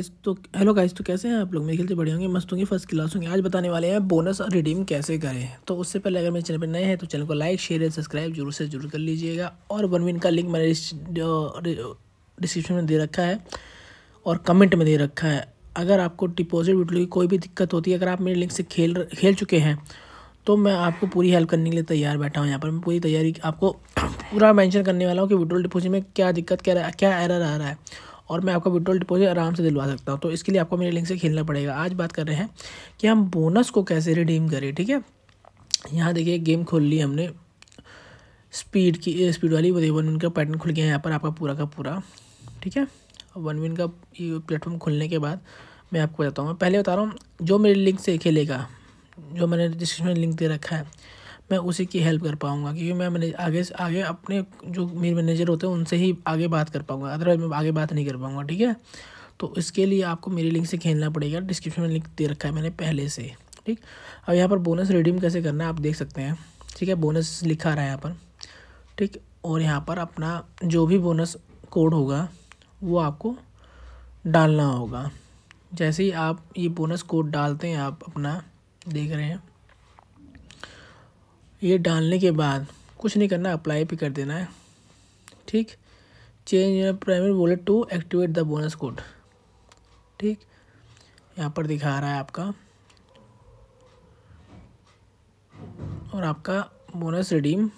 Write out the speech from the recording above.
इस तो hello guys तो कैसे हैं आप लोग मेरे से बड़े होंगे मस्त होंगे फर्स्ट क्लास होंगे आज बताने वाले हैं बोनस और रिडीम कैसे करें तो उससे पहले अगर मेरे चैनल पर नए हैं तो चैनल को लाइक शेयर एंड सब्सक्राइब जरूर से जरूर कर लीजिएगा और वन विन का लिंक मैंने डिस्क्रिप्शन में दे रखा है और कमेंट में दे रखा है अगर आपको डिपॉजिट विटलो की कोई भी दिक्कत होती है अगर आप मेरे लिंक से खेल खेल चुके हैं तो मैं आपको पूरी हेल्प करने के लिए तैयार बैठा हूँ यहाँ पर मैं पूरी तैयारी आपको पूरा मैंशन करने वाला हूँ कि विड्रोल डिपोजिट में क्या दिक्कत क्या क्या एरर आ रहा है और मैं आपका विड्रॉल डिपॉजिट आराम से दिलवा सकता हूँ तो इसके लिए आपको मेरे लिंक से खेलना पड़ेगा आज बात कर रहे हैं कि हम बोनस को कैसे रिडीम करें ठीक है यहाँ देखिए गेम खोल ली हमने स्पीड की स्पीड वाली वो वन विन का पैटर्न खुल गया है यहाँ पर आपका पूरा का पूरा ठीक है वन विन का प्लेटफॉर्म खुलने के बाद मैं आपको बताता हूँ पहले बता रहा हूँ जो मेरे लिंक से खेलेगा जो मैंने डिस्क्रिप्शन में लिंक दे रखा है मैं उसी की हेल्प कर पाऊँगा क्योंकि मैं मैनेज आगे से आगे अपने जो मेरे मैनेजर होते हैं उनसे ही आगे बात कर पाऊँगा अदरवाइज मैं आगे बात नहीं कर पाऊँगा ठीक है तो इसके लिए आपको मेरी लिंक से खेलना पड़ेगा डिस्क्रिप्शन में लिंक दे रखा है मैंने पहले से ठीक अब यहाँ पर बोनस रिडीम कैसे करना है आप देख सकते हैं ठीक है बोनस लिखा रहा है यहाँ पर ठीक और यहाँ पर अपना जो भी बोनस कोड होगा वो आपको डालना होगा जैसे ही आप ये बोनस कोड डालते हैं आप अपना देख रहे हैं ये डालने के बाद कुछ नहीं करना अप्लाई भी कर देना है ठीक change your primary wallet to activate the bonus code ठीक यहाँ पर दिखा रहा है आपका और आपका बोनस रिडीम